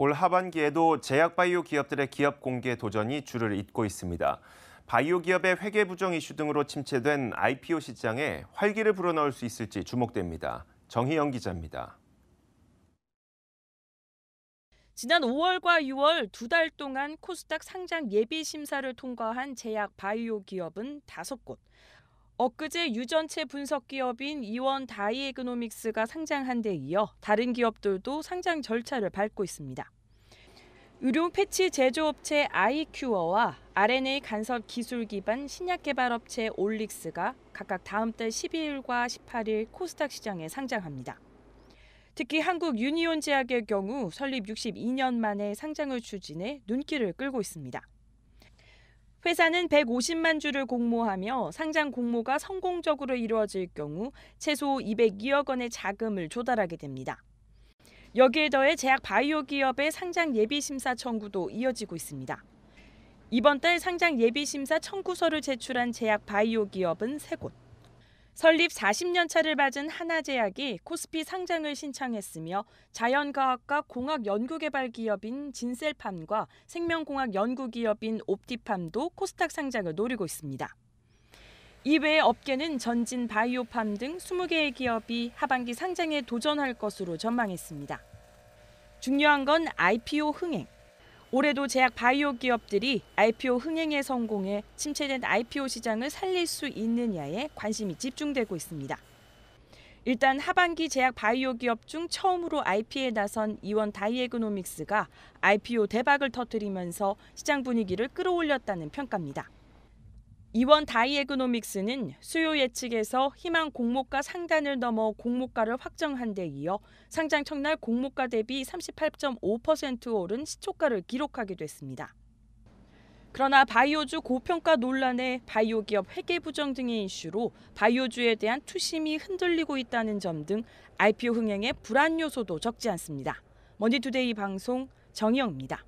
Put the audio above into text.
올 하반기에도 제약바이오 기업들의 기업 공개 도전이 줄을 잇고 있습니다. 바이오 기업의 회계 부정 이슈 등으로 침체된 IPO 시장에 활기를 불어넣을 수 있을지 주목됩니다. 정희영 기자입니다. 지난 5월과 6월 두 달 동안 코스닥 상장 예비 심사를 통과한 제약 바이오 기업은 5곳, 엊그제 유전체 분석 기업인 이원 다이에그노믹스가 상장한 데 이어 다른 기업들도 상장 절차를 밟고 있습니다. 의료 패치 제조업체 아이큐어와 RNA 간섭 기술 기반 신약 개발 업체 올릭스가 각각 다음 달 12일과 18일 코스닥 시장에 상장합니다. 특히 한국 유니온 제약의 경우 설립 62년 만에 상장을 추진해 눈길을 끌고 있습니다. 회사는 150만 주를 공모하며 상장 공모가 성공적으로 이루어질 경우 최소 202억 원의 자금을 조달하게 됩니다. 여기에 더해 제약 바이오 기업의 상장 예비 심사 청구도 이어지고 있습니다. 이번 달 상장 예비 심사 청구서를 제출한 제약 바이오 기업은 3곳. 설립 40년 차를 맞은 하나제약이 코스피 상장을 신청했으며 자연과학과 공학 연구개발 기업인 진셀팜과 생명공학 연구기업인 옵티팜도 코스닥 상장을 노리고 있습니다. 이외에 업계는 전진 바이오팜 등 20개의 기업이 하반기 상장에 도전할 것으로 전망했습니다. 중요한 건 IPO 흥행. 올해도 제약 바이오 기업들이 IPO 흥행에 성공해 침체된 IPO 시장을 살릴 수 있느냐에 관심이 집중되고 있습니다. 일단 하반기 제약 바이오 기업 중 처음으로 i p 에 나선 이원 다이에그노믹스가 IPO 대박을 터뜨리면서 시장 분위기를 끌어올렸다는 평가입니다. 이원 다이에그노믹스는 수요 예측에서 희망 공모가 상단을 넘어 공모가를 확정한 데 이어 상장 첫날 공모가 대비 38.5% 오른 시초가를 기록하기도 했습니다. 그러나 바이오주 고평가 논란에 바이오 기업 회계 부정 등의 이슈로 바이오주에 대한 투심이 흔들리고 있다는 점 등 IPO 흥행의 불안 요소도 적지 않습니다. 머니투데이 방송 정영입니다